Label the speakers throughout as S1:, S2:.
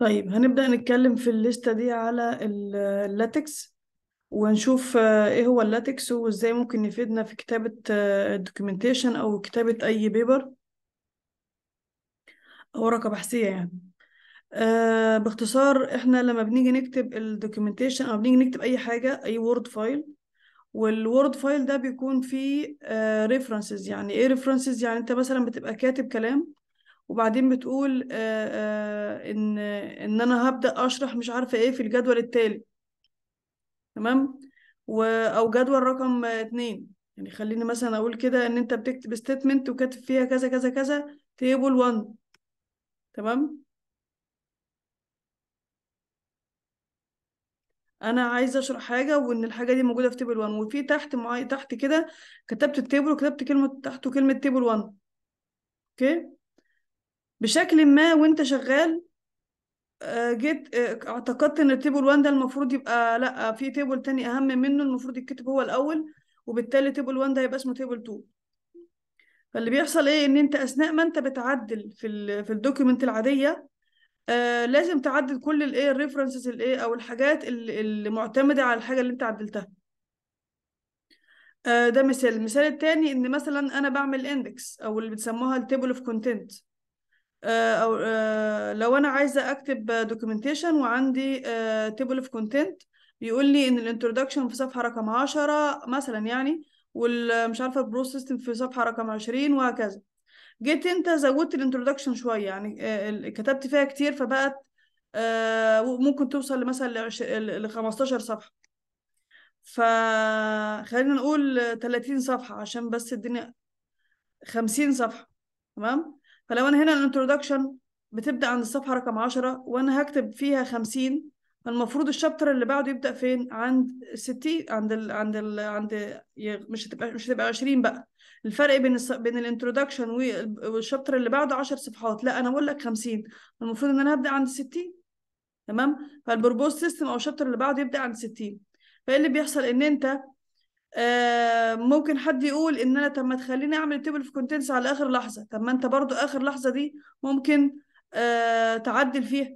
S1: طيب هنبدأ نتكلم في الليستة دي على اللاتكس ونشوف آه، ايه هو اللاتكس وازاي ممكن يفيدنا في كتابة الدوكيومنتيشن آه، او كتابة اي بيبر ورقة بحثية يعني آه باختصار احنا لما بنيجي نكتب الدوكيومنتيشن او بنيجي نكتب اي حاجة اي وورد فايل والوورد فايل ده بيكون فيه ريفرنسز آه، يعني ايه ريفرنسز يعني انت مثلا بتبقى كاتب كلام وبعدين بتقول آه، آه، ان ان انا هبدا اشرح مش عارفه ايه في الجدول التالي تمام و او جدول رقم اتنين يعني خليني مثلا اقول كده ان انت بتكتب ستيتمنت وكاتب فيها كذا كذا كذا تيبل 1 تمام انا عايزه اشرح حاجه وان الحاجه دي موجوده في تيبل 1 وفي تحت معايا تحت كده كتبت التيبل وكتبت كلمه تحته كلمه تيبل 1 اوكي بشكل ما وانت شغال آه، جيت آه، اعتقدت ان التيبل 1 ده المفروض يبقى لا في تيبل تاني اهم منه المفروض يتكتب هو الاول وبالتالي تيبل 1 ده هيبقى اسمه تيبل 2 فاللي بيحصل ايه ان انت اثناء ما انت بتعدل في الـ في الدوكيمنت العاديه آه لازم تعدل كل الايه الريفرنسز الايه او الحاجات اللي معتمده على الحاجه اللي انت عدلتها آه ده مثال المثال التاني ان مثلا انا بعمل اندكس او اللي بتسموها التيبل اوف كونتنت آه، او آه، لو انا عايزه اكتب documentation وعندي آه، table of content بيقول لي ان الانترودكشن في صفحه رقم عشرة مثلا يعني والمش عارفه البروسيستم في صفحه رقم عشرين وهكذا جيت انت زودت الانترودكشن شويه يعني كتبت فيها كتير فبقت ممكن توصل مثلا ل 15 صفحه فخلينا نقول 30 صفحه عشان بس الدنيا 50 صفحه تمام فلو انا هنا الانترودكشن بتبدا عند الصفحه رقم 10 وانا هكتب فيها 50 فالمفروض الشابتر اللي بعده يبدا فين عند 60 عند الـ عند الـ عند مش هتبقى مش هتبقى 20 بقى الفرق بين الـ بين الانترودكشن والشابتر اللي بعده 10 صفحات لا انا بقول لك 50 المفروض ان انا هبدا عند 60 تمام فالبروبوز سيستم او الشابتر اللي بعده يبدا عند 60 فايه اللي بيحصل ان انت آه، ممكن حد يقول ان انا طب ما تخليني اعمل تيبل في كونتينس على اخر لحظه طب ما انت برضو اخر لحظه دي ممكن آه، تعدل فيها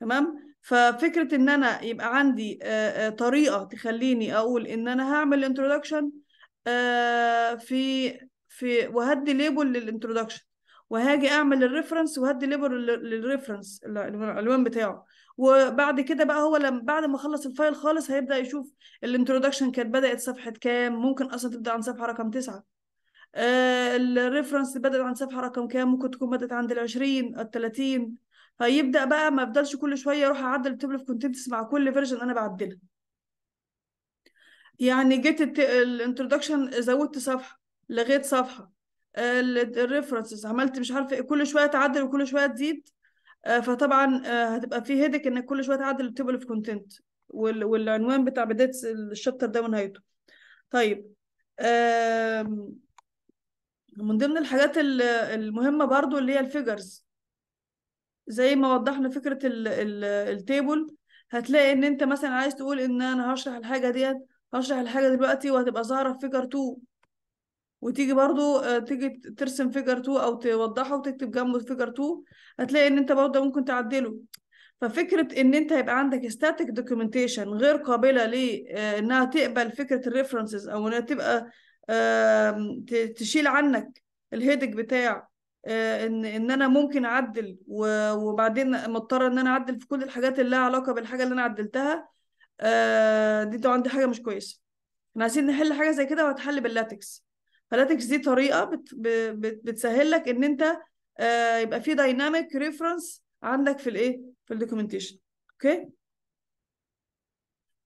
S1: تمام ففكره ان انا يبقى عندي آه، طريقه تخليني اقول ان انا هعمل انترودكشن في في وهدي ليبل للانترودكشن وهاجي اعمل الريفرنس وهدي ليبل للريفرنس العنوان بتاعه وبعد كده بقى هو لما بعد ما خلص الفايل خالص هيبدا يشوف الانترودكشن كانت بدات صفحه كام ممكن اصلا تبدا عن صفحه رقم تسعة آه، الريفرنس بدات عن صفحه رقم كام ممكن تكون بدات عند ال 20 ال 30 فيبدا بقى ما يفضلش كل شويه اروح اعدل التبل في كونتنتس مع كل فيرجن انا بعدلها يعني جيت الانترودكشن زودت صفحه لغيت صفحه آه، الريفرنسز عملت مش عارفه إيه، كل شويه تعدل وكل شويه تزيد آه، فطبعا آه، هتبقى في هيدك انك كل شويه تعدل التيبل اوف كونتنت والعنوان بتاع بدايه الشابتر ده ونهايته طيب من ضمن الحاجات المهمه برضو اللي هي الفيجرز زي ما وضحنا فكره التيبل هتلاقي ان انت مثلا عايز تقول ان انا هشرح الحاجه ديت هشرح الحاجه دلوقتي وهتبقى ظاهره في فيجر 2 وتيجي برضو آه، تيجي ترسم فيجر 2 او توضحه وتكتب جنبه فيجر 2 هتلاقي ان انت برضه ممكن تعدله ففكره ان انت يبقى عندك ستاتيك دوكيومنتيشن غير قابله لانها آه، تقبل فكره الريفرنسز او انها تبقى تشيل عنك الهيدك بتاع آه، ان ان انا ممكن اعدل وبعدين مضطره ان انا اعدل في كل الحاجات اللي لها علاقه بالحاجه اللي انا عدلتها دي عندي حاجه مش كويسه احنا عايزين نحل حاجه زي كده وهتحل باللاتكس فلاتكس دي طريقه بت... بت... بتسهل لك ان انت آه، يبقى في دايناميك ريفرنس عندك في الايه في الدوكيومنتيشن اوكي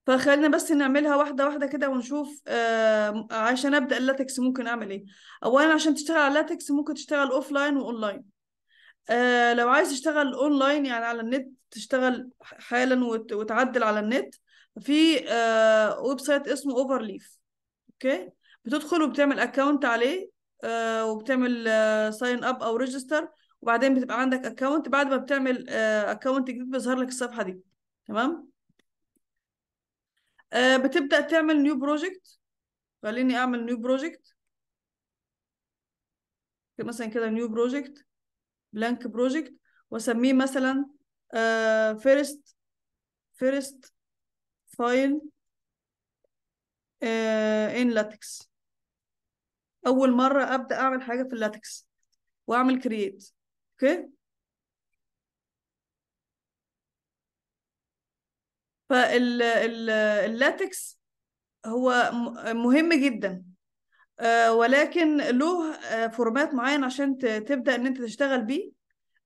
S1: فخلينا بس نعملها واحده واحده كده ونشوف آه، عشان ابدا اللاتكس ممكن اعمل ايه اولا عشان تشتغل على اللاتكس ممكن تشتغل اوف لاين واونلاين لاين. لو عايز تشتغل اونلاين يعني على النت تشتغل حالا وتعدل على النت في ويب آه، سايت اسمه اوفرليف اوكي بتدخل وبتعمل اكونت عليه آه، وبتعمل ساين آه، اب او ريجستر وبعدين بتبقى عندك اكونت بعد ما بتعمل اكونت آه، جديد بيظهر لك الصفحه دي تمام بتبدا تعمل نيو بروجكت خليني اعمل نيو بروجكت مثلا كده نيو بروجكت بلانك بروجكت واسميه مثلا فيرست فيرست فايل ان لاتكس اول مره ابدا اعمل حاجه في اللاتكس واعمل كرييت اوكي اللاتكس هو مهم جدا آه، ولكن له فورمات آه، معين عشان تبدا ان انت تشتغل بيه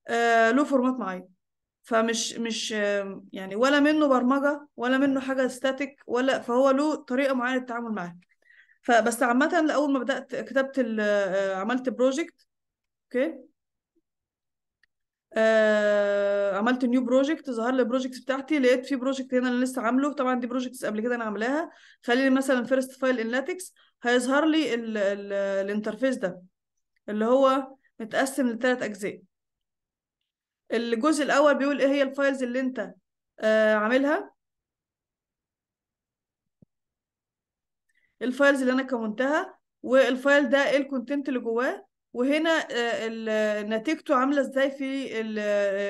S1: آه، له فورمات معين فمش مش يعني ولا منه برمجه ولا منه حاجه ستاتيك ولا فهو له طريقه معينه للتعامل معاه فبس عامة أول ما بدأت كتبت آه، عملت بروجكت أوكي آه عملت نيو بروجكت ظهر لي البروجكت بتاعتي لقيت في بروجكت هنا انا لسه عامله طبعا دي بروجكتس قبل كده انا عاملاها خليني مثلا فيرست فايل ان لاتكس هيظهر لي الانترفيس ده اللي هو متقسم لثلاث اجزاء الجزء الاول بيقول ايه هي الفايلز اللي انت آه عاملها الفايلز اللي انا كونتها والفايل ده ايه الكونتنت اللي جواه وهنا آه، نتيجته عامله ازاي في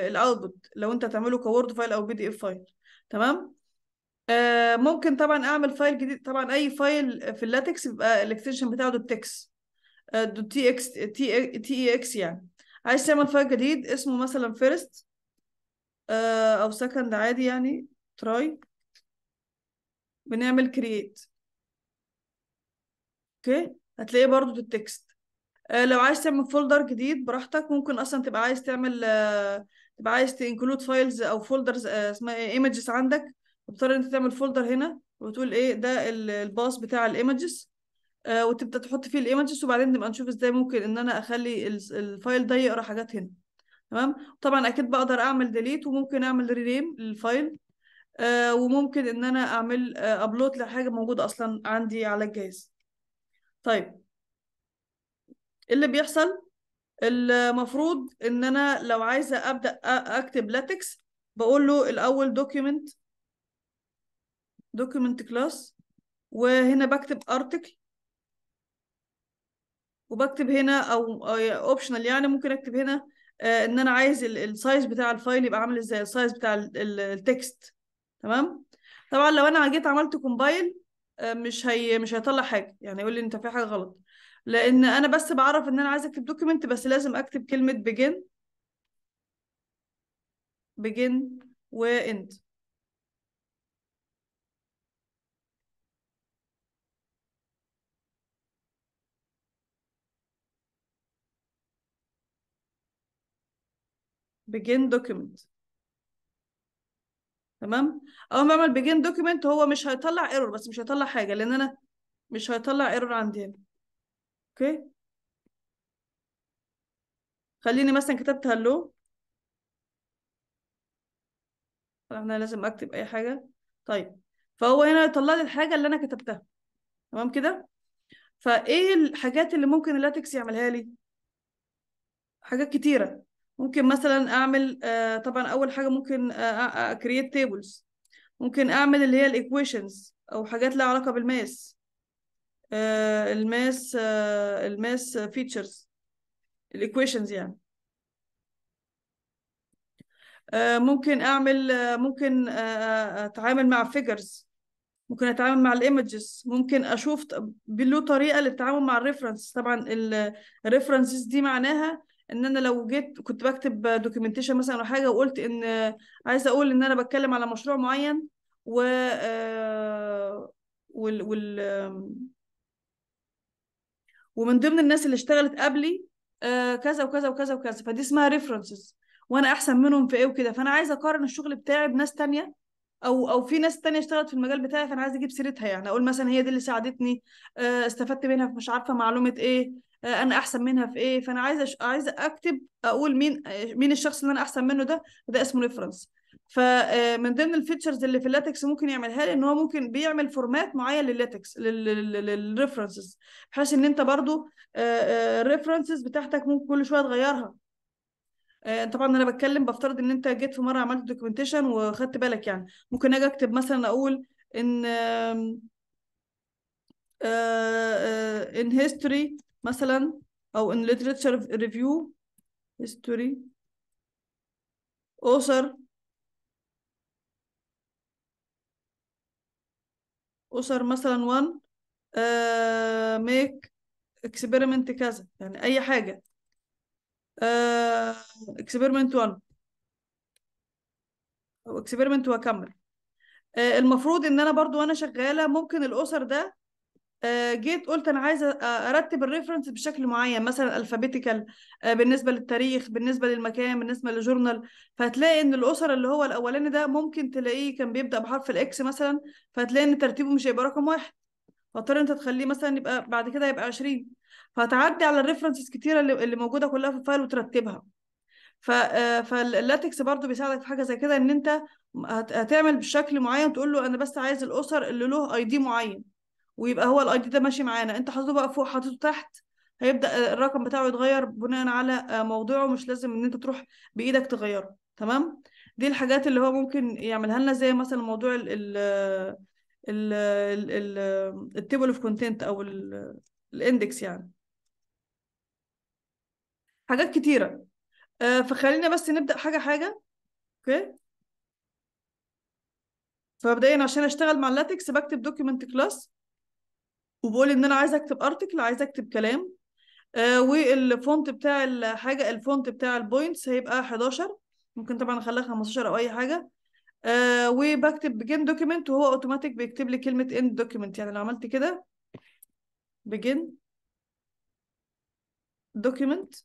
S1: الاوتبوت آه، لو انت تعمله كوورد فايل او بي دي اف فايل تمام آه، ممكن طبعا اعمل فايل جديد طبعا اي فايل في اللاتكس يبقى الاكستنشن بتاعه دوت تكس دوت تي اكس تي اي اكس يعني عايز تعمل فايل جديد اسمه مثلا فيرست او سكند عادي يعني تراي بنعمل كرييت اوكي هتلاقيه برضو في التكست آه، لو عايز تعمل فولدر جديد براحتك ممكن اصلا تبقى عايز تعمل آه، تبقى عايز تنكلود فايلز او فولدرز آه، اسمها ايه ايمجز عندك بتضطر انت تعمل فولدر هنا وتقول ايه ده الباص بتاع الايمجز وتبدا تحط فيه الايمجز وبعدين نبقى نشوف ازاي ممكن ان انا اخلي الفايل ده يقرا حاجات هنا تمام طبعا اكيد بقدر اعمل ديليت وممكن اعمل رينيم للفايل وممكن ان انا اعمل ابلود لحاجه موجوده اصلا عندي على الجهاز طيب إيه اللي بيحصل المفروض ان انا لو عايزه ابدا اكتب لاتكس بقول له الاول دوكيمنت دوكيمنت كلاس وهنا بكتب ارتكل وبكتب هنا او اوبشنال يعني ممكن اكتب هنا آه، ان انا عايز السايز بتاع الفايل يبقى عامل ازاي السايز بتاع التكست تمام طبعا لو انا جيت عملت كومبايل مش هي مش هيطلع حاجه يعني يقول لي انت في حاجه غلط لان انا بس بعرف ان انا عايزه اكتب دوكيمنت بس لازم اكتب كلمه begin begin واند begin document تمام اول ما اعمل begin document هو مش هيطلع ايرور بس مش هيطلع حاجه لان انا مش هيطلع ايرور عندي هنا اوكي خليني مثلا كتبت هلو احنا لازم اكتب اي حاجه طيب فهو هنا يطلع لي الحاجه اللي انا كتبتها تمام كده فايه الحاجات اللي ممكن اللاتكس يعملها لي حاجات كتيره ممكن مثلا اعمل آه طبعا اول حاجه ممكن كرييت آه، تيبلز آه، آه، ممكن اعمل اللي هي الايكويشنز او حاجات لها علاقه بالماس آه الماس آه الماس فيتشرز الايكويشنز يعني ممكن اعمل ممكن اتعامل مع فيجرز ممكن اتعامل مع الايمجز ممكن اشوف له طريقه للتعامل مع الريفرنس طبعا الريفرنسز دي معناها ان انا لو جيت كنت بكتب دوكيومنتيشن مثلا او حاجه وقلت ان عايزه اقول ان انا بتكلم على مشروع معين و آه، وال وال ومن ضمن الناس اللي اشتغلت قبلي آه، كذا وكذا وكذا وكذا فدي اسمها ريفرنسز وانا احسن منهم في ايه وكده فانا عايزه اقارن الشغل بتاعي بناس تانية او او في ناس تانية اشتغلت في المجال بتاعي فانا عايزه اجيب سيرتها يعني اقول مثلا هي دي اللي ساعدتني آه، استفدت منها مش عارفه معلومه ايه انا احسن منها في ايه فانا عايزه عايزه اكتب اقول مين مين الشخص اللي انا احسن منه ده ده اسمه ريفرنس فمن آه، ضمن الفيتشرز اللي في اللاتكس ممكن يعملها لي ان هو ممكن بيعمل فورمات معين لللاتكس للريفرنسز بحيث ان انت برضو الريفرنسز آه، آه، بتاعتك ممكن كل شويه تغيرها طبعا انا بتكلم بفترض ان انت جيت في مره عملت دوكيومنتيشن وخدت بالك يعني ممكن اجي اكتب مثلا اقول ان ان هيستوري مثلا او in literature review history أسر أسر مثلا 1 uh, آه، make experiment كذا يعني أي حاجة uh, experiment 1 أو experiment وأكمل uh, المفروض إن أنا برضو وأنا شغالة ممكن الأسر ده آه، جيت قلت انا عايزه ارتب الريفرنس بشكل معين مثلا الفابيتيكال آه، بالنسبه للتاريخ بالنسبه للمكان بالنسبه للجورنال فهتلاقي ان الاسر اللي هو الاولاني ده ممكن تلاقيه كان بيبدا بحرف الاكس مثلا فهتلاقي ان ترتيبه مش هيبقى رقم واحد فاضطر انت تخليه مثلا يبقى بعد كده يبقى 20 فهتعدي على الريفرنسز كتيره اللي موجوده كلها في الفايل وترتبها ف آه، فاللاتكس برضو بيساعدك في حاجه زي كده ان انت هتعمل بشكل معين تقول له انا بس عايز الاسر اللي له اي دي معين ويبقى هو الاي دي ده ماشي معانا انت حاطه بقى فوق حاطه تحت هيبدا الرقم بتاعه يتغير بناء على آه، موضوعه مش لازم ان انت تروح بايدك تغيره تمام دي الحاجات اللي هو ممكن يعملها لنا زي مثلا موضوع ال ال ال ال التيبل اوف كونتنت او الاندكس يعني حاجات كتيره آه، فخلينا بس نبدا حاجه حاجه اوكي فمبدئيا عشان اشتغل مع اللاتكس بكتب دوكيمنت كلاس وبقول ان انا عايزه اكتب ارتكل عايزه اكتب كلام آه والفونت بتاع الحاجه الفونت بتاع البوينتس هيبقى 11 ممكن طبعا اخليها 15 او اي حاجه آه وبكتب بجن دوكيمنت وهو اوتوماتيك بيكتب لي كلمه اند دوكيمنت يعني لو عملت كده بجن دوكيمنت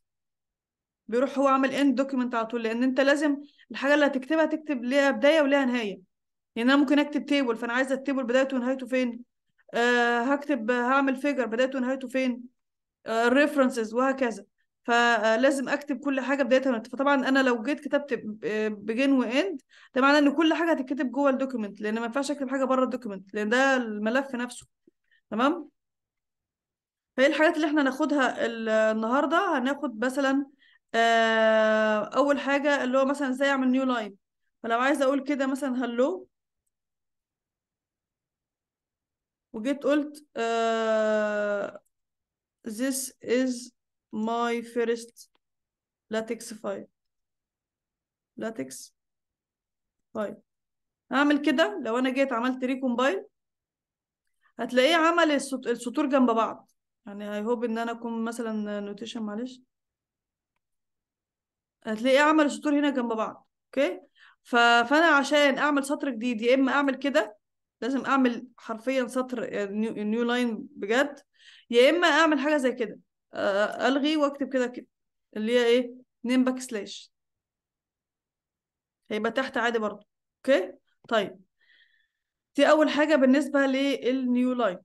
S1: بيروح هو عامل اند دوكيمنت على طول لان انت لازم الحاجه اللي هتكتبها تكتب ليها بدايه وليها نهايه يعني انا ممكن اكتب تيبل فانا عايزه التيبل بدايته ونهايته فين أه هكتب هعمل فيجر بدايته ونهايته فين الريفرنسز آه، وهكذا فلازم اكتب كل حاجه بدايتها فطبعا انا لو جيت كتبت بجين واند ده معناه ان كل حاجه هتتكتب جوه الدوكيمنت لان ما ينفعش اكتب حاجه بره الدوكيمنت لان ده الملف نفسه تمام فايه الحاجات اللي احنا هناخدها النهارده هناخد مثلا آه، اول حاجه اللي هو مثلا ازاي اعمل نيو لاين فلو عايزه اقول كده مثلا هلو وجيت قلت uh, this is my first latex file latex file هعمل كده لو انا جيت عملت ريكومبايل هتلاقيه عمل السطور جنب بعض يعني اي هوب ان انا اكون مثلا نوتيشن معلش هتلاقيه عمل السطور هنا جنب بعض اوكي فانا عشان اعمل سطر جديد يا اما اعمل كده لازم اعمل حرفيا سطر نيو آه، لاين بجد يا اما اعمل حاجه زي كده آه، الغي واكتب كده كده اللي هي ايه نيم باك سلاش هيبقى تحت عادي برضه اوكي طيب دي اول حاجه بالنسبه للنيو لاين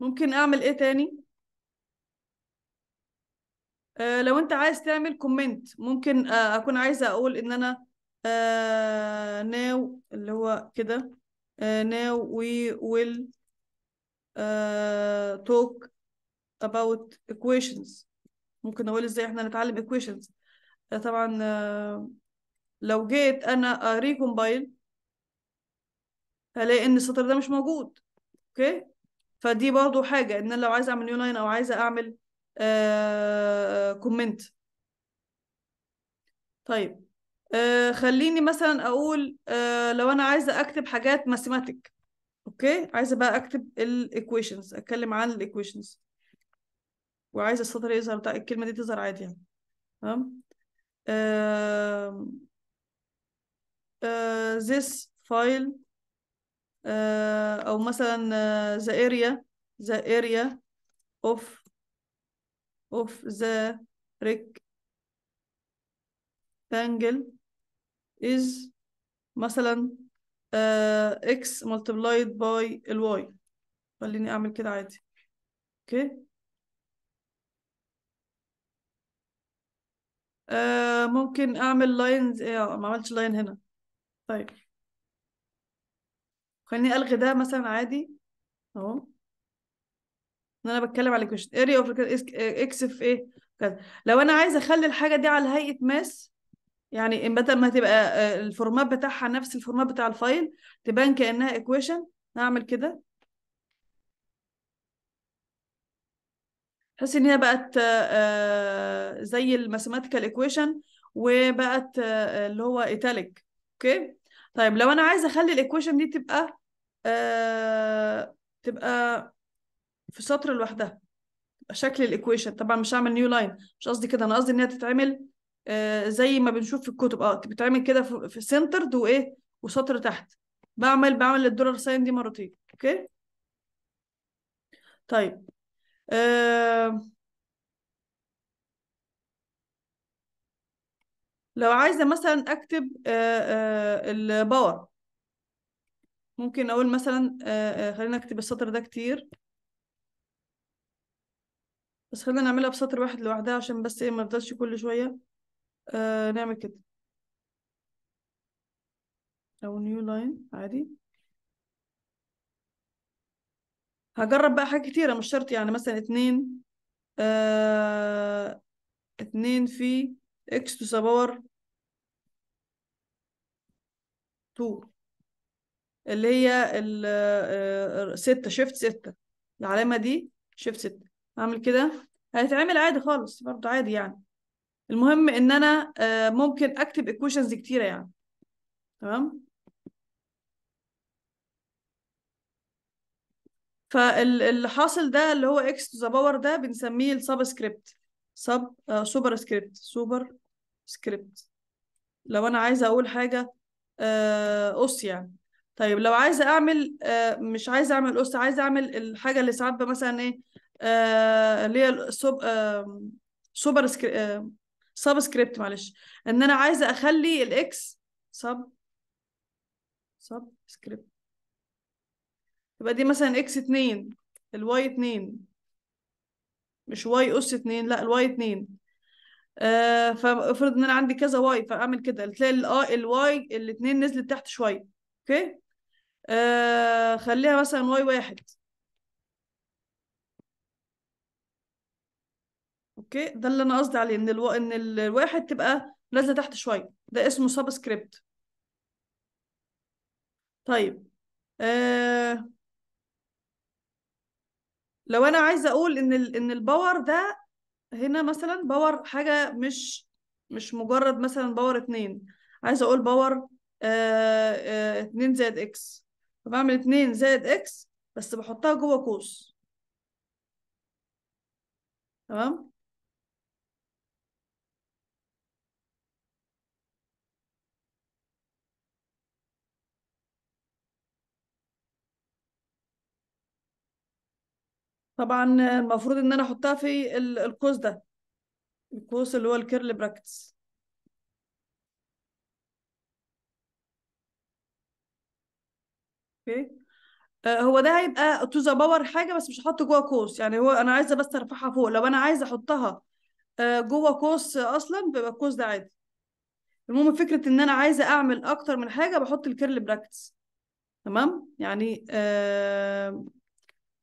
S1: ممكن اعمل ايه تاني آه لو انت عايز تعمل كومنت ممكن آه اكون عايزه اقول ان انا آه، ناو now اللي هو كده uh, آه، now we will uh, talk about equations ممكن اقول ازاي احنا نتعلم equations uh, طبعا uh, لو جيت انا ريكومبايل هلاقي ان السطر ده مش موجود اوكي okay? فدي برضو حاجة ان انا لو عايزة اعمل لاين او عايزة اعمل كومنت uh, طيب آه، خليني مثلا اقول آه، لو انا عايزه اكتب حاجات ماثيماتيك اوكي عايزه بقى اكتب الايكويشنز اتكلم عن الايكويشنز وعايزه السطر يظهر بتاع الكلمه دي تظهر عادي يعني تمام آه, آه، this file او مثلا the area the area of of the rectangle is مثلا آه، x multiplied by الواي خليني اعمل كده عادي اوكي uh, ممكن اعمل lines ايه ما عملتش لاين هنا طيب خليني الغي ده مثلا عادي اهو ان انا بتكلم على question area of آه، x في ايه كذا لو انا عايزه اخلي الحاجه دي على هيئه ماس يعني بدل ما تبقى آه، الفورمات بتاعها نفس الفورمات بتاع الفايل تبان كأنها ايكويشن هعمل كده تحس ان هي بقت آه، آه، زي الماثيماتيكال ايكويشن وبقت اللي هو ايتاليك اوكي طيب لو انا عايزه اخلي الايكويشن دي تبقى تبقى في سطر لوحدها شكل الايكويشن طبعا مش هعمل نيو لاين مش قصدي كده انا قصدي ان هي تتعمل آه، زي ما بنشوف في الكتب اه بتعمل كده في سنترد وايه وسطر تحت بعمل بعمل الدولار ساين دي مرتين اوكي طيب آه، لو عايزه مثلا اكتب آه، الباور ممكن اقول مثلا خلينا اكتب السطر ده كتير بس خلينا نعملها بسطر واحد لوحدها عشان بس ايه ما يفضلش كل شويه آه نعمل كده او نيو لاين عادي هجرب بقى حاجات كتيرة مش شرط يعني مثلا اتنين آه اتنين في اكس تو باور تو اللي هي ال آه، آه، ستة شيفت ستة العلامة دي شيفت ستة هعمل كده هيتعمل عادي خالص برضه عادي يعني المهم ان انا آه، ممكن اكتب ايكويشنز كتيره يعني تمام فاللي حاصل ده اللي هو اكس تو ذا باور ده بنسميه السبسكريبت سب سوبر سكريبت سوبر سكريبت لو انا عايزه اقول حاجه اس آه، يعني طيب لو عايزه اعمل آه، مش عايزه اعمل اس عايزه اعمل الحاجه اللي ساعات مثلا ايه اللي هي سوبر سكريبت سب سكريبت معلش ان انا عايزه اخلي الاكس سب سب سكريبت يبقى دي مثلا اكس 2 الواي 2 مش واي اس 2 لا الواي 2 آه فافرض ان انا عندي كذا واي فاعمل كده تلاقي الواي آه، الاثنين نزلت تحت شويه اوكي آه خليها مثلا واي واحد اوكي ده اللي انا قصدي عليه ان الو... ان الواحد تبقى نازله تحت شويه ده اسمه سبسكريبت طيب آه... لو انا عايزه اقول ان ال... ان الباور ده هنا مثلا باور حاجه مش مش مجرد مثلا باور اتنين عايزه اقول باور آه... آه... اتنين زائد اكس فبعمل اتنين زائد اكس بس بحطها جوه قوس تمام طبعا المفروض ان انا احطها في القوس ده القوس اللي هو الكيرل براكتس اوكي آه، هو ده هيبقى تو ذا باور حاجه بس مش هحط جوه قوس يعني هو انا عايزه بس ارفعها فوق لو انا عايزه احطها آه، جوه قوس اصلا بيبقى القوس ده عادي المهم فكره ان انا عايزه اعمل اكتر من حاجه بحط الكيرل براكتس تمام يعني آه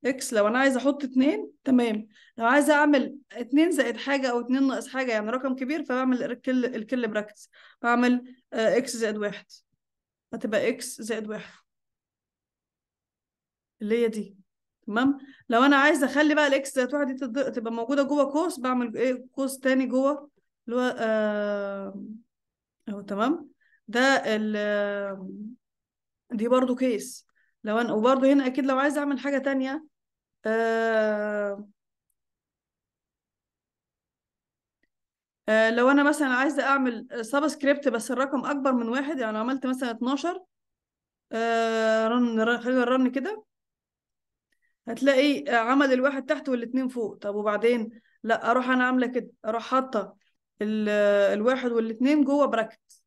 S1: اكس لو انا عايزه احط اتنين تمام لو عايزه اعمل اتنين زائد حاجه او اتنين ناقص حاجه يعني رقم كبير فبعمل الكل الكل براكتس بعمل اكس آه، زائد واحد هتبقى اكس زائد واحد اللي هي دي تمام لو انا عايزه اخلي بقى الاكس زائد واحد دي تبقى موجوده جوه قوس بعمل ايه قوس تاني جوه اللي هو آه، اهو تمام ده ال دي برضو كيس لو انا وبرضو هنا اكيد لو عايزه اعمل حاجه تانية آه،, آه لو انا مثلا عايزه اعمل سبسكريبت بس الرقم اكبر من واحد يعني عملت مثلا 12 آه رن خلينا الرن كده هتلاقي عمل الواحد تحت والاثنين فوق طب وبعدين لا اروح انا عامله كده اروح حاطه الواحد والاثنين جوه براكت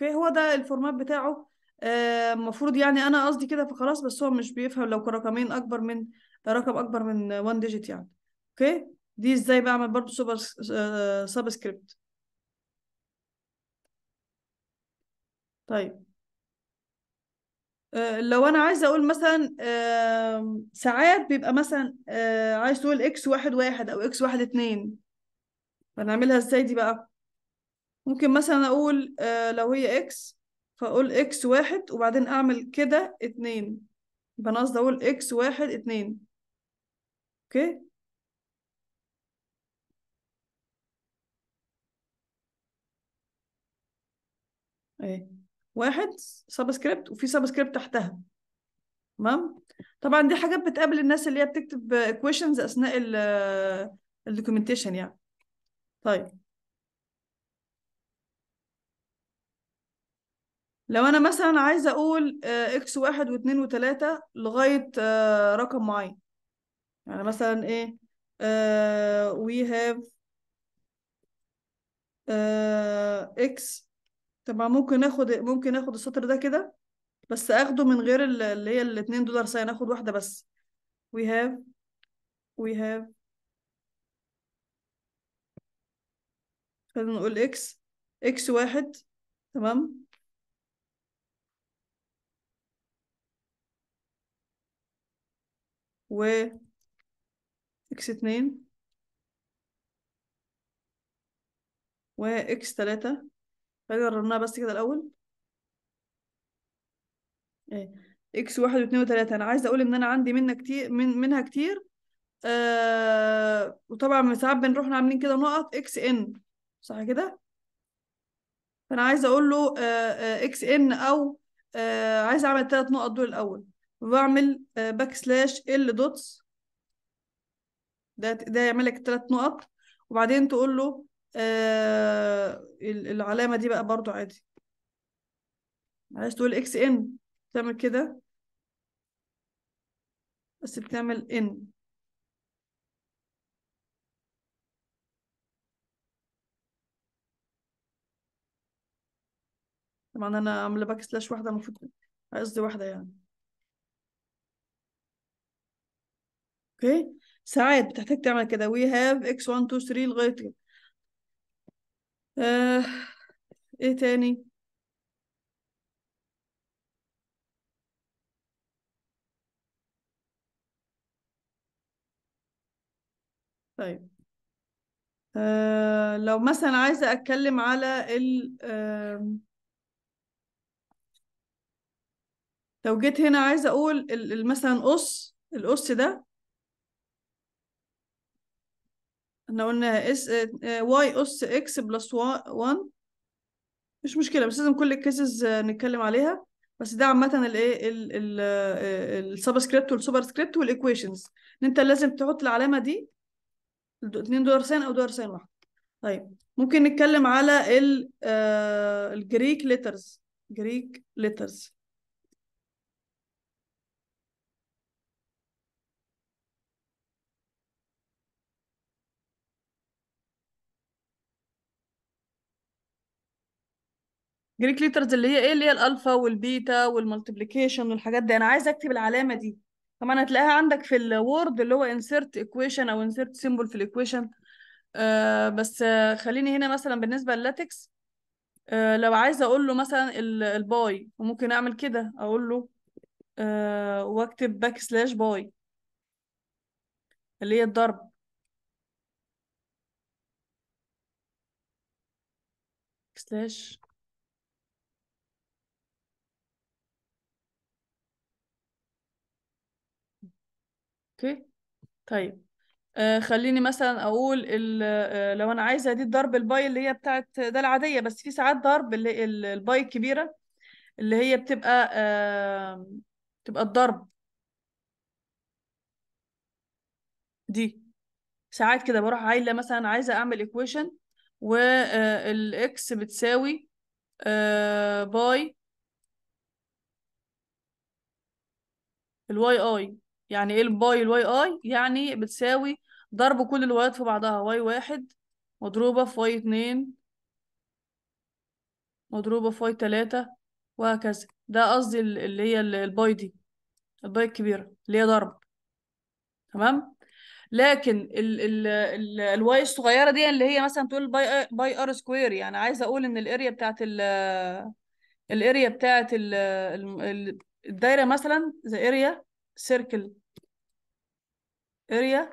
S1: اوكي هو ده الفورمات بتاعه آه، المفروض آه يعني انا قصدي كده فخلاص بس هو مش بيفهم لو كان رقمين اكبر من ده رقم اكبر من 1 ديجيت يعني اوكي دي ازاي بعمل برضو سوبر سبسكريبت آه، طيب آه، لو انا عايزه اقول مثلا ساعات بيبقى مثلا آه، عايز تقول اكس واحد واحد او اكس واحد اتنين فنعملها ازاي دي بقى ممكن مثلا اقول لو هي اكس فاقول اكس واحد وبعدين اعمل كده اتنين يبقى انا قصدي اقول اكس واحد اتنين اوكي ايه واحد سبسكريبت وفي سبسكريبت تحتها تمام طبعا دي حاجات بتقابل الناس اللي هي بتكتب كويشنز اثناء الدوكيومنتيشن يعني طيب لو انا مثلا عايزه اقول اكس آه، واحد واثنين وثلاثة لغايه آه، رقم معين يعني مثلا ايه uh, we have uh, x تمام ممكن ناخد ممكن ناخد السطر ده كده بس اخده من غير اللي هي الاتنين دولار ساين اخد واحدة بس we have we have خلينا نقول اكس اكس واحد تمام و اكس اتنين واكس تلاتة فجربناها بس كده الأول ايه اكس واحد واتنين وتلاتة أنا عايزة أقول إن أنا عندي منها كتير من منها كتير آه وطبعا ساعات بنروح عاملين كده نقط اكس ان صح كده؟ فأنا عايزة أقول له آه, آه، اكس ان أو آه عايزة أعمل التلات نقط دول الأول بعمل باك سلاش ال دوتس ده ده يعمل لك ثلاث نقط وبعدين تقول له آه العلامه دي بقى برضو عادي عايز تقول اكس ان تعمل كده بس بتعمل ان طبعا انا عامله باك سلاش واحده المفروض قصدي واحده يعني اوكي ساعات بتحتاج تعمل كده we have x 1 2 3 لغاية كده آه. ايه تاني طيب آه لو مثلا عايزة أتكلم على ال آه لو جيت هنا عايزة أقول مثلا أس الأس ده احنا قلنا اس واي اس اكس بلس 1 مش مشكله بس لازم كل الكيسز نتكلم عليها بس ده عامه الايه السبسكريبت سكريبت والايكويشنز ان انت لازم تحط العلامه دي اتنين دولار سين او دولار سين واحد طيب ممكن نتكلم على الجريك ليترز جريك ليترز جريك ليترز اللي هي ايه اللي هي الالفا والبيتا والمالتيبليكيشن والحاجات دي انا عايزه اكتب العلامه دي طبعا هتلاقيها عندك في الوورد اللي هو انسيرت ايكويشن او انسيرت سيمبل في الايكويشن آه بس آه خليني هنا مثلا بالنسبه للاتكس آه لو عايزه اقول له مثلا الباي وممكن اعمل كده اقول له آه واكتب باك سلاش باي اللي هي الضرب سلاش اوكي طيب آه خليني مثلا اقول آه، لو انا عايزه دي الضرب الباي اللي هي بتاعت ده العاديه بس في ساعات ضرب اللي الباي الكبيره اللي هي بتبقى آه بتبقى الضرب دي ساعات كده بروح عايله مثلا عايزه اعمل ايكويشن والاكس آه، بتساوي آه، باي الواي اي يعني ايه الباي الواي اي يعني بتساوي ضرب كل الوايات في بعضها واي واحد مضروبة في واي اتنين مضروبة في واي تلاتة وهكذا ده قصدي اللي هي الباي دي الباي الكبيرة اللي هي ضرب تمام لكن ال ال ال الواي الصغيرة دي اللي هي مثلا تقول باي باي ار سكوير يعني عايزة اقول ان الاريا بتاعت ال الاريا بتاعت ال الدايرة مثلا ذا اريا سيركل اريا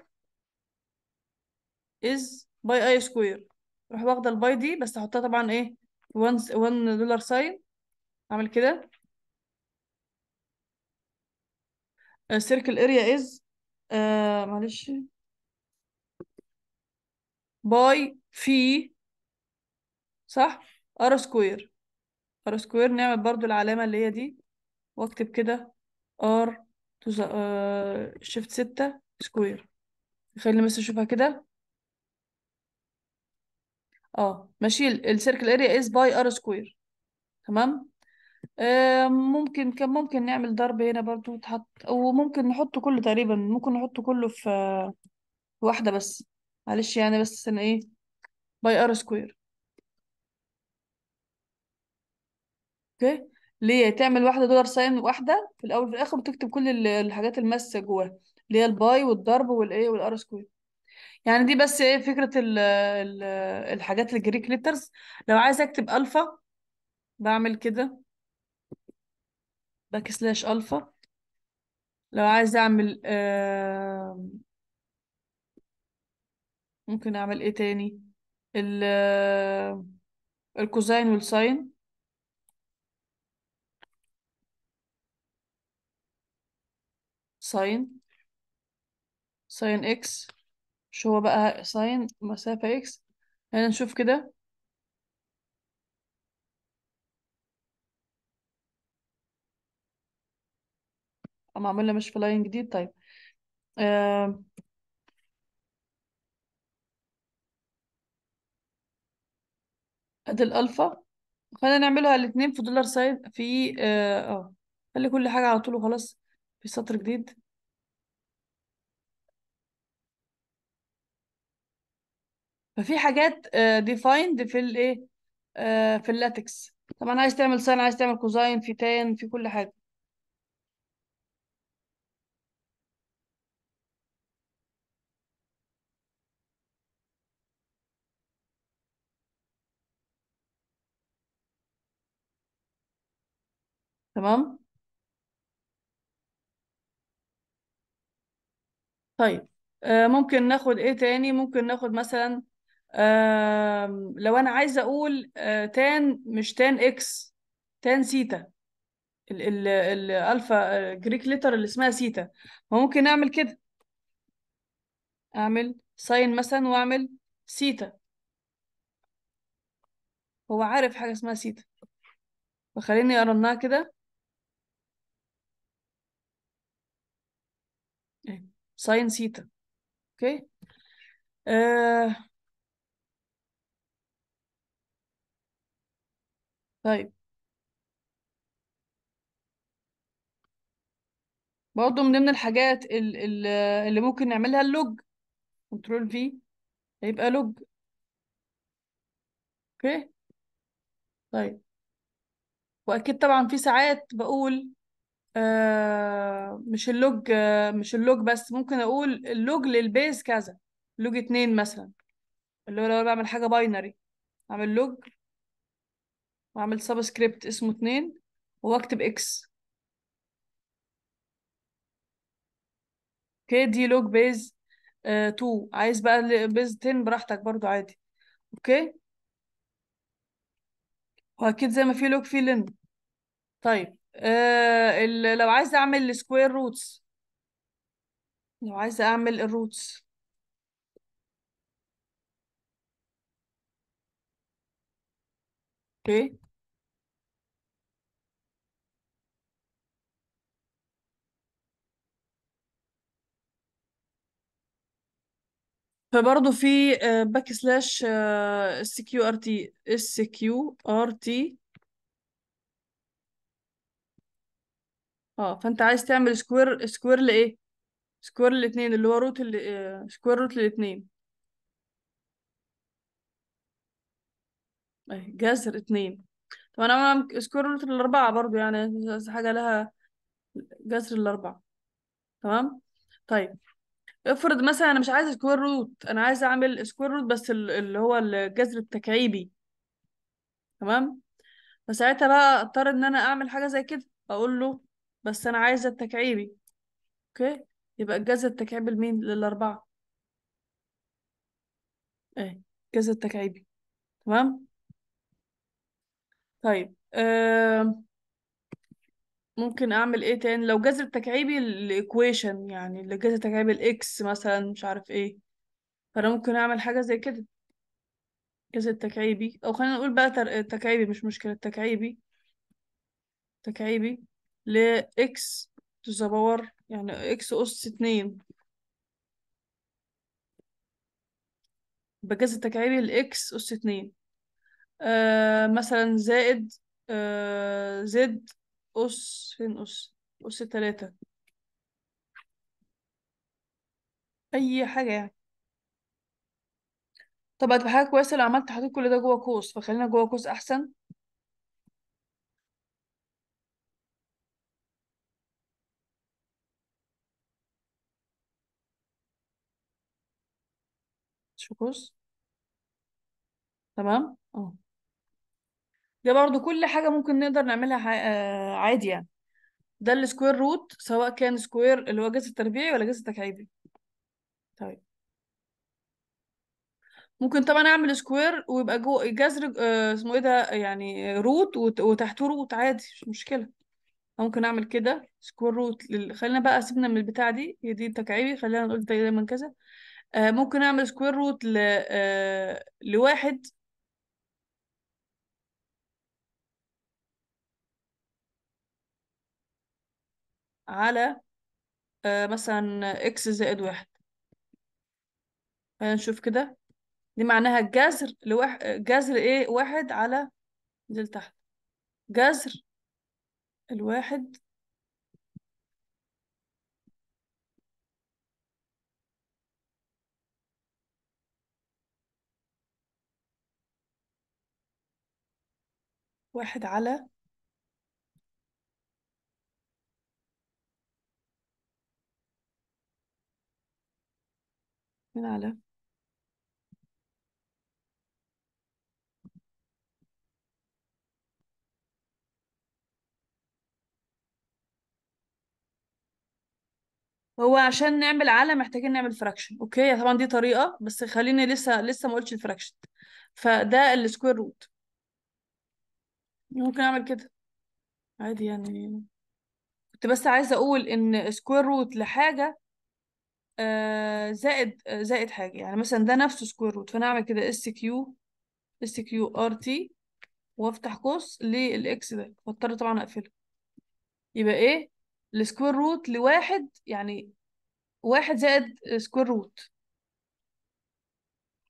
S1: از باي اي سكوير اروح واخده الباي دي بس احطها طبعا ايه 1 دولار ساين اعمل كده سيركل اريا از معلش باي في صح ار سكوير ار سكوير نعمل برضو العلامة اللي هي دي واكتب كده ار شيفت 6 سكوير خليني بس اشوفها كده اه ماشي السيركل اريا از باي ار سكوير تمام آه ممكن كان ممكن نعمل ضرب هنا برضو تحط وممكن نحطه كله تقريبا ممكن نحطه كله في في واحدة بس معلش يعني بس انا ايه باي ار سكوير اوكي ليه تعمل واحدة دولار ساين واحدة في الأول في الآخر وتكتب كل الحاجات الماسة جواها اللي هي الباي والضرب والايه والار سكوير يعني دي بس ايه فكرة الـ ال الحاجات الجريك ليترز لو عايز اكتب الفا بعمل كده باك سلاش الفا لو عايز اعمل ممكن اعمل ايه تاني ال الكوزين والساين ساين ساين اكس مش هو بقى ساين مسافة اكس هنا نشوف كده أما عملنا مش في لاين جديد طيب آه. الالفا خلينا نعملها الاتنين في دولار ساين في آه،, اه خلي كل حاجة على طول وخلاص في سطر جديد ففي حاجات ديفايند آه، في الايه آه، في اللاتكس طبعا عايز تعمل سين عايز تعمل كوزاين في تان في كل حاجه تمام طيب آه، ممكن ناخد ايه تاني ممكن ناخد مثلا لو انا عايزه اقول آه، تان مش تان اكس تان سيتا الالفا آه، جريك ليتر اللي اسمها سيتا فممكن اعمل كده اعمل ساين مثلا واعمل سيتا هو عارف حاجه اسمها سيتا فخليني ارنها كده إيه، ساين سيتا اوكي آه طيب برضه من ضمن الحاجات اللي ممكن نعملها اللوج كنترول في هيبقى لوج اوكي طيب واكيد طبعا في ساعات بقول آه، مش اللوج مش اللوج بس ممكن اقول اللوج للبيز كذا لوج اتنين مثلا اللي هو لو أنا بعمل حاجة باينري اعمل لوج واعمل سبسكريبت اسمه اتنين واكتب اكس اوكي دي لوج بيز 2 عايز بقى بيز 10 براحتك برضو عادي اوكي واكيد زي ما في لوج في لن طيب آه لو عايز اعمل سكوير روتس لو عايز اعمل الروتس اوكي فبرضه في باك سلاش اس كيو ار تي اس كيو ار تي اه فانت عايز تعمل سكوير سكوير لايه سكوير الاثنين اللي هو روت اللي سكوير روت الاثنين جذر اتنين طب انا سكوير روت الاربعة برضو يعني حاجة لها جذر الاربعة تمام طيب افرض مثلا انا مش عايزه سكوير روت انا عايزه اعمل سكوير روت بس اللي هو الجذر التكعيبي تمام فساعتها بقى اضطر ان انا اعمل حاجه زي كده اقول له بس انا عايزه التكعيبي اوكي يبقى الجذر التكعيبي لمين للاربعه ايه الجذر التكعيبي تمام طيب أه... ممكن اعمل ايه تاني لو جذر تكعيبي الايكويشن يعني اللي جذر تكعيبي الاكس مثلا مش عارف ايه فانا ممكن اعمل حاجه زي كده جذر تكعيبي او خلينا نقول بقى تكعيبي مش مشكله تكعيبي تكعيبي ل اكس تو ذا باور يعني اكس اس اتنين بجذر تكعيبي لاكس اس اتنين آه مثلا زائد آه زد أس فين أس أس تلاتة أي حاجة يعني طب هتبقى حاجة كويسة لو عملت حطيت كل ده جوه قوس فخلينا جوه قوس أحسن شو قوس تمام اه ده برضو كل حاجة ممكن نقدر نعملها آه، عادي يعني ده السكوير روت سواء كان سكوير اللي هو جذر تربيعي ولا جذر تكعيبي طيب ممكن طبعا اعمل سكوير ويبقى جو جذر آه، اسمه ايه ده يعني روت وتحته روت عادي مش مشكلة ممكن اعمل كده سكوير روت لل... خلينا بقى سيبنا من البتاع دي هي دي تكعيبي خلينا نقول دايما كذا آه، ممكن اعمل سكوير روت ل... لواحد على آه، مثلا اكس زائد واحد هنشوف كده دي معناها جذر لوح... جذر ايه واحد على دي لتحت جذر الواحد واحد على من على هو عشان نعمل على محتاجين نعمل فراكشن اوكي طبعا دي طريقه بس خليني لسه لسه ما قلتش الفراكشن فده السكوير روت ممكن اعمل كده عادي يعني كنت بس عايزه اقول ان سكوير روت لحاجه آه، زائد آه، زائد حاجة يعني مثلا ده نفسه سكوير روت فأنا أعمل كده اس كيو اس كيو ار تي وأفتح قوس للإكس ده واضطر طبعا أقفله يبقى إيه السكوير روت لواحد يعني واحد زائد سكوير روت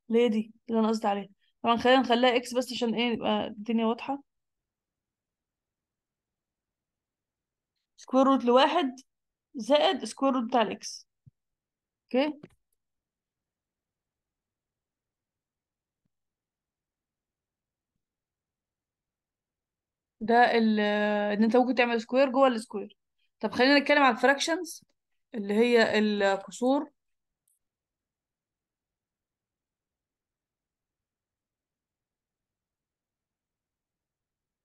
S1: اللي هي دي اللي أنا قصدي عليها طبعا خلينا نخليها إكس بس عشان إيه يبقى الدنيا واضحة سكوير روت لواحد زائد سكوير روت بتاع الإكس اوكي ده ال ان انت ممكن تعمل سكوير جوه السكوير طب خلينا نتكلم عن الفراكشنز اللي هي الكسور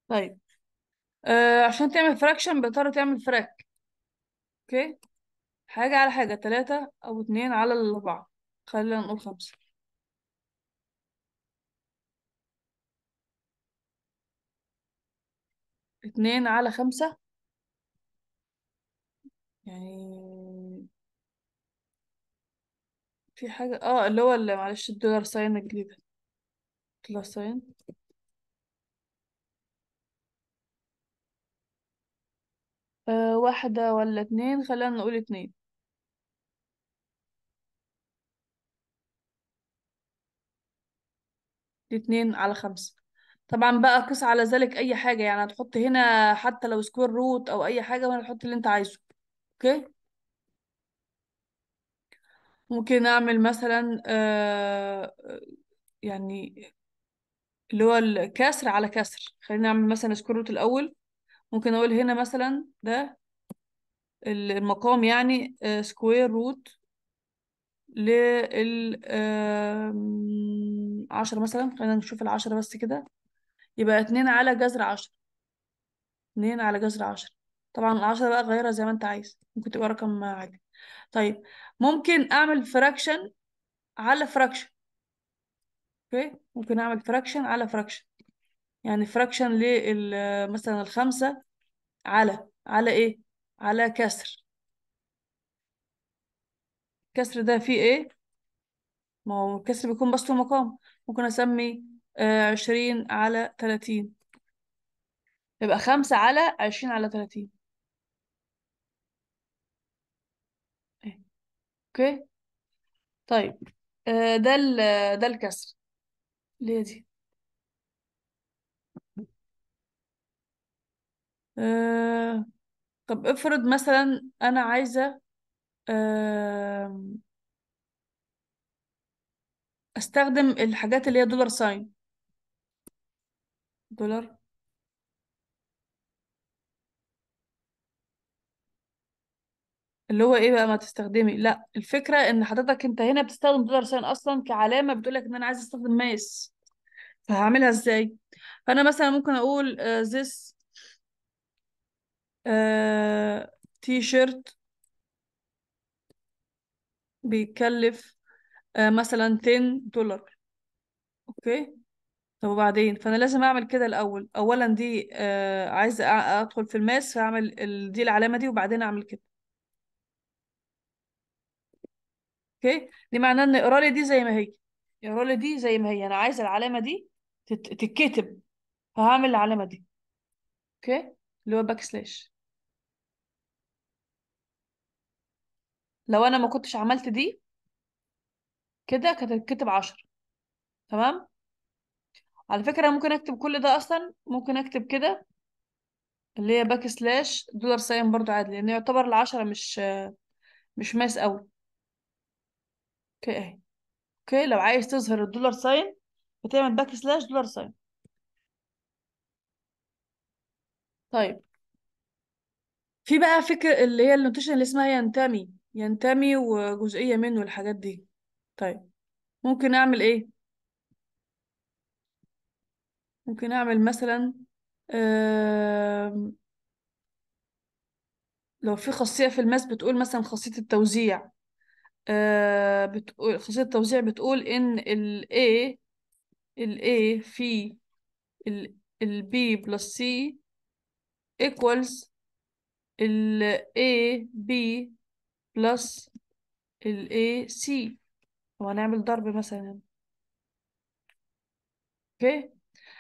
S1: طيب آه عشان تعمل فراكشن بتضطر تعمل فراك اوكي حاجة على حاجة تلاتة أو اتنين على الأربعة خلينا نقول خمسة اتنين على خمسة يعني في حاجة اه اللي هو اللي معلش الدولار ساين الجديدة دولار ساين آه، واحدة ولا اتنين خلينا نقول اتنين اتنين على خمسة طبعا بقى قيس على ذلك اي حاجة يعني هتحط هنا حتى لو سكوير روت او اي حاجة وانا تحط اللي انت عايزه اوكي ممكن اعمل مثلا آه، يعني اللي هو الكسر على كسر خلينا نعمل مثلا سكوير روت الاول ممكن اقول هنا مثلا ده المقام يعني سكوير آه، روت لل عشرة مثلا خلينا نشوف العشرة بس كده يبقى اتنين على جذر عشرة اتنين على جذر عشرة طبعا العشرة بقى غيرها زي ما انت عايز ممكن تبقى رقم عادي طيب ممكن اعمل فراكشن على فراكشن اوكي ممكن اعمل فراكشن على فراكشن يعني فراكشن لل آه، مثلا الخمسة على على ايه على كسر الكسر ده فيه ايه ما هو الكسر بيكون بس له مقام ممكن اسمي آه، عشرين على تلاتين يبقى خمسة على عشرين على تلاتين إيه. اوكي طيب آه، ده ال ده الكسر اللي هي دي آه، طب افرض مثلا انا عايزه استخدم الحاجات اللي هي دولار ساين دولار اللي هو ايه بقى ما تستخدمي لا الفكرة ان حضرتك انت هنا بتستخدم دولار ساين اصلا كعلامة بتقول لك ان انا عايز استخدم ماس فهعملها ازاي فانا مثلا ممكن اقول آه، this آه، تي شيرت بيتكلف آه، مثلا 10 دولار اوكي طب وبعدين فانا لازم اعمل كده الاول اولا دي آه، عايزه عايز ادخل في الماس فاعمل دي العلامه دي وبعدين اعمل كده اوكي دي معناه ان اقرا لي دي زي ما هي اقرا لي دي زي ما هي انا عايز العلامه دي تتكتب فهعمل العلامه دي اوكي اللي هو باك سلاش لو انا ما كنتش عملت دي كده كانت هتتكتب عشرة تمام على فكرة ممكن اكتب كل ده اصلا ممكن اكتب كده اللي هي باك سلاش دولار ساين برضو عادي لان يعتبر العشرة مش مش ماس قوي اوكي اهي اوكي لو عايز تظهر الدولار ساين بتعمل باك سلاش دولار ساين طيب في بقى فكرة اللي هي النوتيشن اللي اسمها ينتمي ينتمي وجزئية منه الحاجات دي طيب ممكن أعمل إيه؟ ممكن أعمل مثلا لو في خاصية في الماس بتقول مثلا خاصية التوزيع آه، بتقول خاصية التوزيع بتقول إن ال A ال A في ال, ال B plus C equals ال A B بلس ال AC وهنعمل ضرب مثلا اوكي okay.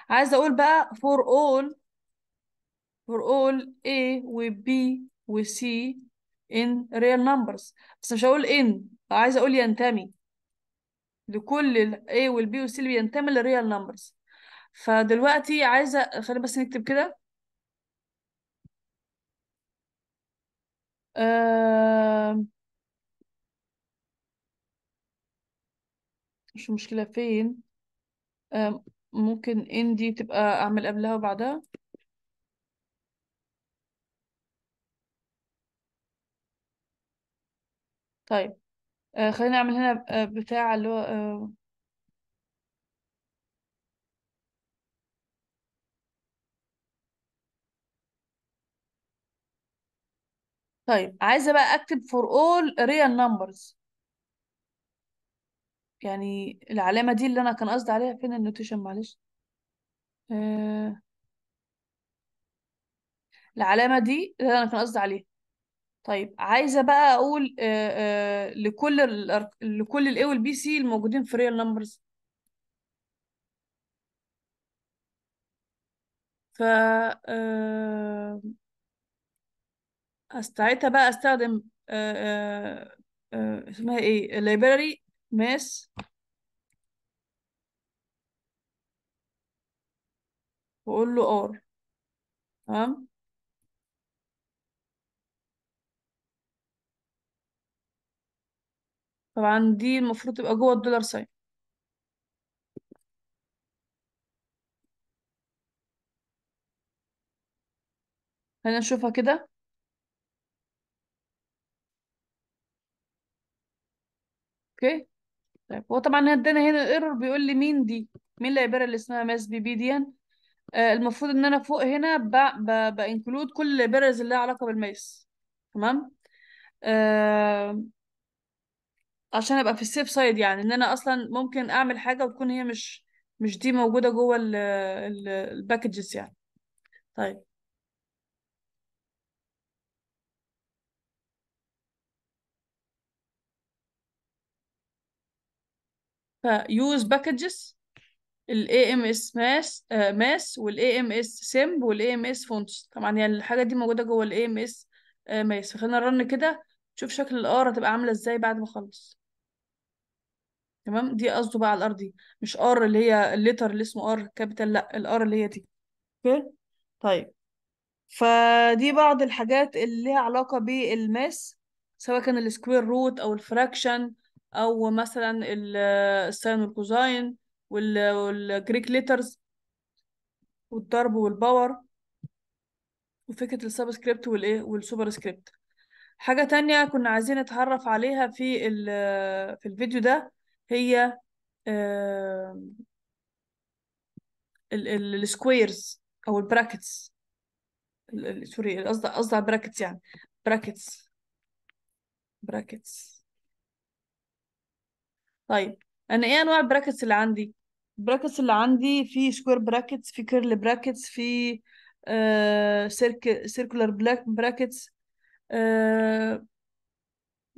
S1: عايزه اقول بقى for all for all A و B و C in real numbers بس مش هقول in عايزه اقول ينتمي لكل ال A وال B وال C اللي بينتمي للريال numbers فدلوقتي عايزه خلينا بس نكتب كده آه، مش المشكلة فين آه، ممكن ممكن دي تبقى اعمل قبلها وبعدها طيب آه، خليني خلينا اعمل هنا بتاع اللي هو طيب عايزة بقى أكتب for all real numbers يعني العلامة دي اللي أنا كان قصدي عليها فين النوتيشن معلش آه... العلامة دي اللي أنا كان قصدي عليها طيب عايزة بقى أقول آه، آه، لكل ال لكل ال A والـ B C الموجودين في real numbers ف آه، ساعتها بقى استخدم آه، آه، آه، اسمها ايه library mass واقول له ار تمام طبعا دي المفروض تبقى جوه الدولار ساين خلينا نشوفها كده اوكي طيب هو طبعا ادانا هنا ايرور بيقول لي مين دي مين العباره اللي اسمها ماس بي بي دي يعني؟ آه المفروض ان انا فوق هنا بانكلود كل العبارز اللي لها علاقه بالماس تمام آه عشان ابقى في السيف سايد يعني ان انا اصلا ممكن اعمل حاجه وتكون هي مش مش دي موجوده جوه الباكجز يعني طيب فيوز باكجز الاي ام اس ماس آه، ماس والاي ام اس سيمب والاي ام اس فونتس طبعا يعني الحاجات دي موجوده جوه الاي ام آه، اس ماس فخلينا نرن كده نشوف شكل الار هتبقى عامله ازاي بعد ما اخلص تمام دي قصده بقى على الار دي مش ار اللي هي الليتر اللي اسمه ار كابيتال لا الار اللي هي دي اوكي طيب فدي بعض الحاجات اللي ليها علاقه بالماس سواء كان السكوير روت او الفراكشن او مثلا الساين والكوزاين والجريك ليترز والضرب والباور وفكره السبسكريبت والايه والسوبر سكريبت حاجه تانية كنا عايزين نتعرف عليها في في الفيديو ده هي السكويرز او البراكتس سوري قصدي قصدي على البراكتس يعني براكتس براكتس طيب انا ايه انواع البراكتس اللي عندي البراكتس اللي عندي في سكوير براكتس في كيرل براكتس في سيركل سيرك سيركولار براكتس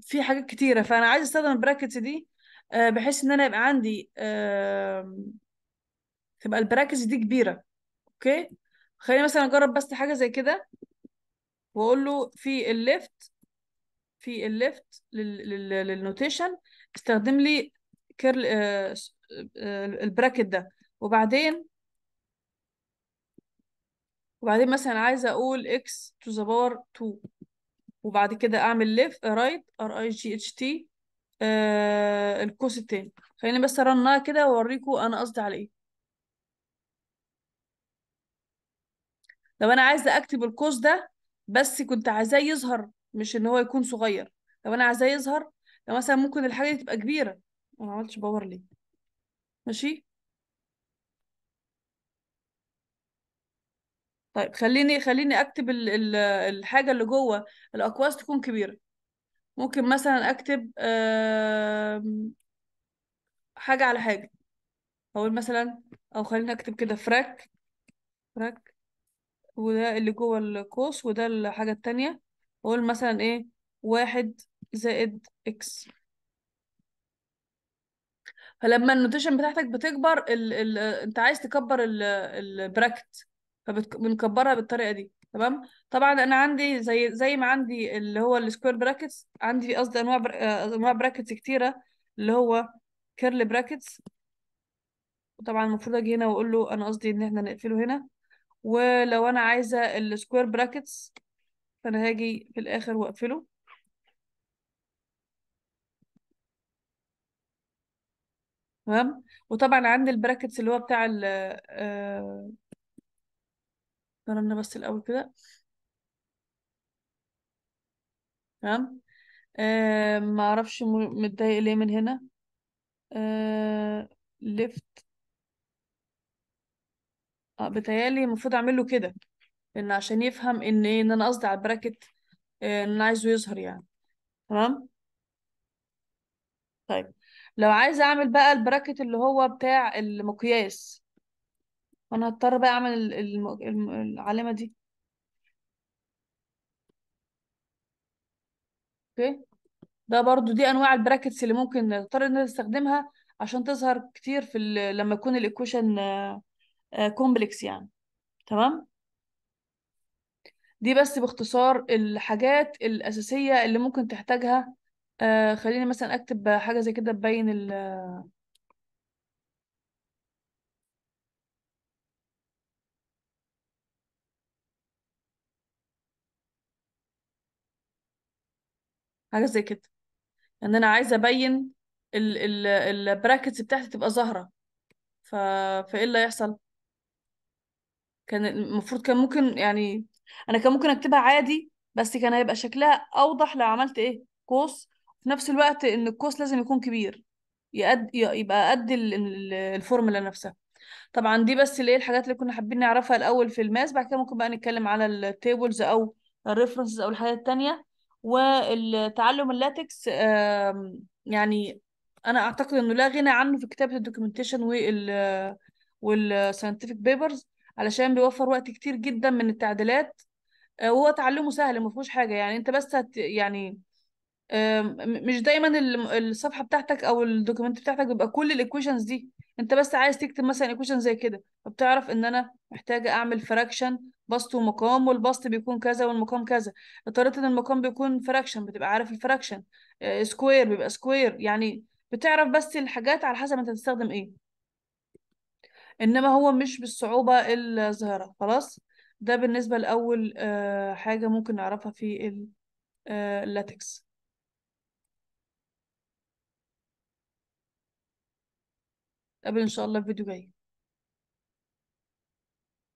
S1: في حاجات كتيره فانا عايز استخدم البراكتس دي آه، بحيث ان انا يبقى عندي تبقى البراكتس دي كبيره اوكي خليني مثلا اجرب بس حاجه زي كده واقول له في الليفت في الليفت للنوتيشن استخدم لي كيرل آه، آه، البراكت ده وبعدين وبعدين مثلا عايزه اقول x to the power 2 وبعد كده اعمل left آه، right ار اي g اتش t القوس التاني خليني بس ارنها كده واوريكم انا قصدي على ايه لو انا عايزه اكتب القوس ده بس كنت عايزاه يظهر مش ان هو يكون صغير لو انا عايزاه يظهر لو مثلا ممكن الحاجه دي تبقى كبيره ما عملتش باور ليه ماشي طيب خليني خليني اكتب ال الـ الحاجه اللي جوه الاكواس تكون كبيره ممكن مثلا اكتب حاجه على حاجه اقول مثلا او خليني اكتب كده فراك فراك وده اللي جوه القوس وده الحاجه التانية اقول مثلا ايه واحد زائد اكس فلما النوتيشن بتاعتك بتكبر ال... ال... انت عايز تكبر ال... البراكت فبنكبرها بالطريقه دي تمام طبعا انا عندي زي زي ما عندي اللي هو السكوير براكتس عندي قصدي انواع انواع براكتس كتيره اللي هو كيرل براكتس طبعا المفروض اجي هنا واقول له انا قصدي ان احنا نقفله هنا ولو انا عايزه السكوير براكتس فانا هاجي في الاخر واقفله تمام وطبعا عند البراكتس اللي هو بتاع ال استنى آه، بس الأول كده تمام آه، ما اعرفش متضايق ليه من هنا ليفت اه, آه، بتهيألي المفروض اعمل له كده ان عشان يفهم ان ايه ان انا قصدي على البراكت ان عايزه يظهر يعني تمام طيب لو عايزه اعمل بقى البراكت اللي هو بتاع المقياس انا هضطر بقى اعمل العلامه دي اوكي ده برضو دي انواع البراكتس اللي ممكن نضطر ان نستخدمها عشان تظهر كتير في ال... لما يكون الايكويشن آه، كومبلكس آه، يعني تمام دي بس باختصار الحاجات الاساسيه اللي ممكن تحتاجها آه خليني مثلا اكتب حاجه زي كده تبين ال حاجه زي كده ان انا عايزه ابين ال ال البراكتس بتاعتي تبقى ظاهره ف فايه اللي هيحصل كان المفروض كان ممكن يعني انا كان ممكن اكتبها عادي بس كان هيبقى شكلها اوضح لو عملت ايه قوس في نفس الوقت ان الكوست لازم يكون كبير يقد يبقى قد الفورمولا نفسها طبعا دي بس اللي هي الحاجات اللي كنا حابين نعرفها الاول في الماس بعد كده ممكن بقى نتكلم على التيبلز او الريفرنسز او الحاجات التانية والتعلم اللاتكس يعني انا اعتقد انه لا غنى عنه في كتابه الدوكيومنتيشن وال والساينتفك بيبرز علشان بيوفر وقت كتير جدا من التعديلات آه، وهو تعلمه سهل ما فيهوش حاجه يعني انت بس هت يعني مش دايما الصفحه بتاعتك او الدوكيمنت بتاعتك بيبقى كل الايكويشنز دي انت بس عايز تكتب مثلا ايكويشن زي كده فبتعرف ان انا محتاجه اعمل فراكشن بسط ومقام والبسط بيكون كذا والمقام كذا اضطريت ان المقام بيكون فراكشن بتبقى عارف الفراكشن آه، سكوير بيبقى سكوير يعني بتعرف بس الحاجات على حسب انت هتستخدم ايه انما هو مش بالصعوبه الظاهره خلاص ده بالنسبه لاول آه، حاجه ممكن نعرفها في اللاتكس آه، قبل ان شاء الله فيديو جاي